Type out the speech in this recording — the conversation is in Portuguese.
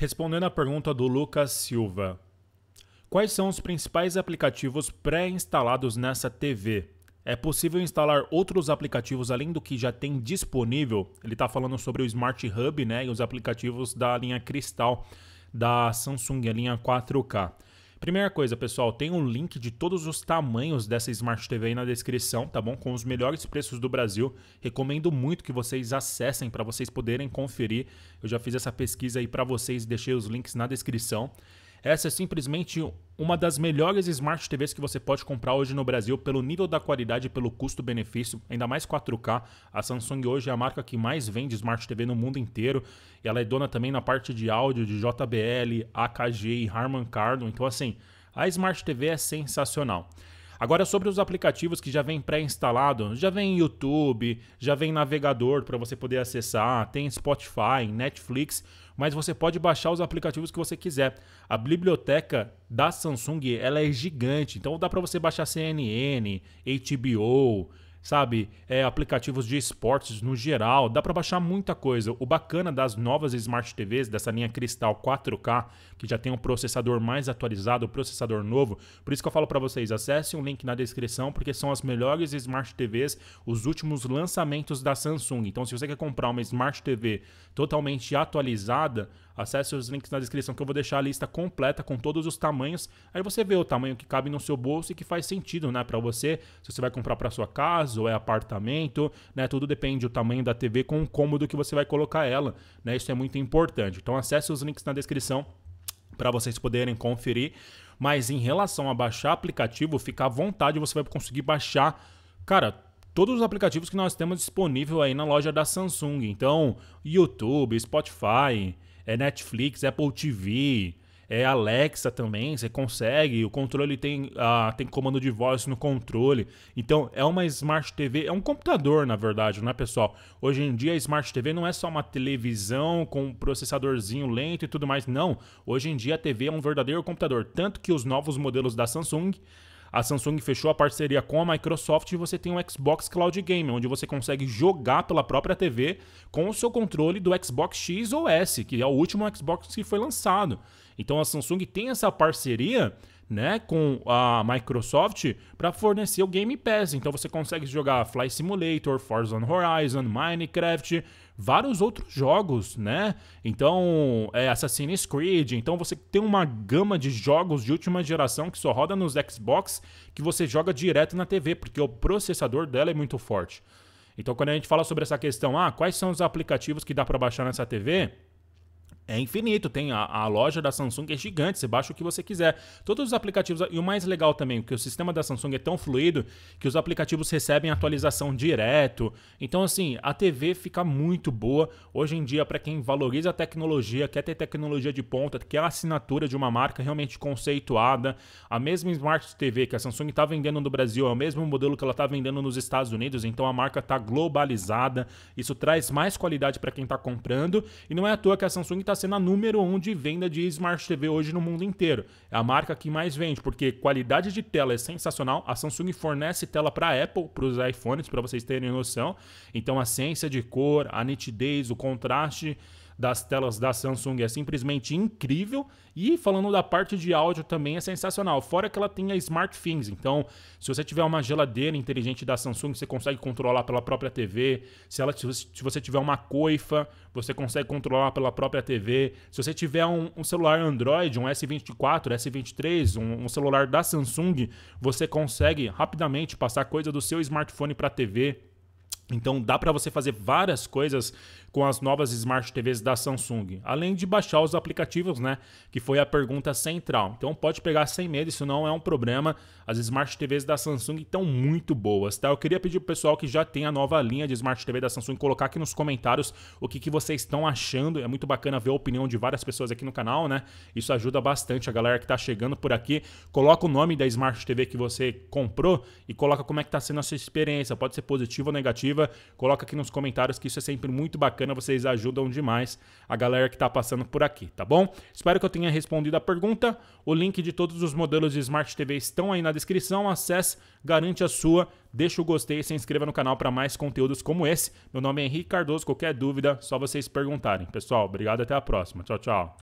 Respondendo à pergunta do Lucas Silva: Quais são os principais aplicativos pré-instalados nessa TV? É possível instalar outros aplicativos além do que já tem disponível? Ele está falando sobre o Smart Hub né, e os aplicativos da linha Cristal da Samsung, a linha 4K. Primeira coisa, pessoal, tem um link de todos os tamanhos dessa Smart TV aí na descrição, tá bom? Com os melhores preços do Brasil. Recomendo muito que vocês acessem para vocês poderem conferir. Eu já fiz essa pesquisa aí para vocês, deixei os links na descrição. Essa é simplesmente uma das melhores Smart TVs que você pode comprar hoje no Brasil pelo nível da qualidade e pelo custo-benefício, ainda mais 4K. A Samsung hoje é a marca que mais vende Smart TV no mundo inteiro. E ela é dona também na parte de áudio de JBL, AKG e Harman Kardon. Então assim, a Smart TV é sensacional. Agora sobre os aplicativos que já vem pré-instalado, já vem YouTube, já vem navegador para você poder acessar, tem Spotify, Netflix, mas você pode baixar os aplicativos que você quiser. A biblioteca da Samsung, ela é gigante, então dá para você baixar CNN, HBO, sabe? É, aplicativos de esportes no geral, dá para baixar muita coisa. O bacana das novas Smart TVs, dessa linha Cristal 4K, que já tem um processador mais atualizado, um processador novo, por isso que eu falo para vocês, acessem o link na descrição, porque são as melhores Smart TVs, os últimos lançamentos da Samsung. Então, se você quer comprar uma Smart TV totalmente atualizada, Acesse os links na descrição que eu vou deixar a lista completa com todos os tamanhos. Aí você vê o tamanho que cabe no seu bolso e que faz sentido, né, para você. Se você vai comprar para sua casa ou é apartamento, né, tudo depende do tamanho da TV com o cômodo que você vai colocar ela, né? Isso é muito importante. Então acesse os links na descrição para vocês poderem conferir. Mas em relação a baixar aplicativo, fica à vontade, você vai conseguir baixar, cara, todos os aplicativos que nós temos disponível aí na loja da Samsung. Então, YouTube, Spotify, é Netflix, é Apple TV, é Alexa também, você consegue, o controle tem, tem comando de voz no controle. Então, é uma Smart TV, é um computador, na verdade, né, pessoal? Hoje em dia, a Smart TV não é só uma televisão com um processadorzinho lento e tudo mais, não. Hoje em dia, a TV é um verdadeiro computador, tanto que os novos modelos da Samsung a Samsung fechou a parceria com a Microsoft e você tem um Xbox Cloud Game, onde você consegue jogar pela própria TV com o seu controle do Xbox X ou S, que é o último Xbox que foi lançado. Então a Samsung tem essa parceria né, com a Microsoft para fornecer o Game Pass. Então você consegue jogar Fly Simulator, Forza Horizon, Minecraft, vários outros jogos, né? Então, é Assassin's Creed. Então você tem uma gama de jogos de última geração que só roda nos Xbox que você joga direto na TV, porque o processador dela é muito forte. Então, quando a gente fala sobre essa questão, ah, quais são os aplicativos que dá para baixar nessa TV? é infinito. Tem a, a, loja da Samsung é gigante, você baixa o que você quiser. Todos os aplicativos. E o mais legal também, que o sistema da Samsung é tão fluido que os aplicativos recebem atualização direto. Então, assim, a TV fica muito boa. Hoje em dia, para quem valoriza a tecnologia, quer ter tecnologia de ponta, quer a assinatura de uma marca realmente conceituada, a mesma Smart TV que a Samsung está vendendo no Brasil é o mesmo modelo que ela está vendendo nos Estados Unidos. Então, a marca está globalizada. Isso traz mais qualidade para quem está comprando. E não é à toa que a Samsung está sendo a número um de venda de Smart TV hoje no mundo inteiro. É a marca que mais vende, porque qualidade de tela é sensacional. A Samsung fornece tela para Apple, para os iPhones, para vocês terem noção. Então a ciência de cor, a nitidez, o contraste das telas da Samsung é simplesmente incrível. E falando da parte de áudio também é sensacional. Fora que ela tem a SmartThings, então se você tiver uma geladeira inteligente da Samsung, você consegue controlar pela própria TV. Se, ela, se você tiver uma coifa, você consegue controlar pela própria TV. Se você tiver um, um celular Android, um S24, S23, um, um celular da Samsung, você consegue rapidamente passar coisa do seu smartphone para a TV então dá para você fazer várias coisas com as novas Smart TVs da Samsung, além de baixar os aplicativos, né, que foi a pergunta central. Então pode pegar sem medo, isso não é um problema. As Smart TVs da Samsung estão muito boas, tá? Eu queria pedir pro pessoal que já tem a nova linha de Smart TV da Samsung colocar aqui nos comentários o que, que vocês estão achando. É muito bacana ver a opinião de várias pessoas aqui no canal, né? Isso ajuda bastante a galera que tá chegando por aqui. Coloca o nome da Smart TV que você comprou e coloca como é que tá sendo a sua experiência, pode ser positiva ou negativa positiva. Coloca aqui nos comentários que isso é sempre muito bacana, vocês ajudam demais a galera que está passando por aqui, tá bom? Espero que eu tenha respondido a pergunta. O link de todos os modelos de Smart TV estão aí na descrição. Acesse, garante a sua, deixa o gostei e se inscreva no canal para mais conteúdos como esse. Meu nome é Henrique Cardoso, qualquer dúvida, só vocês perguntarem. Pessoal, obrigado até a próxima. Tchau, tchau.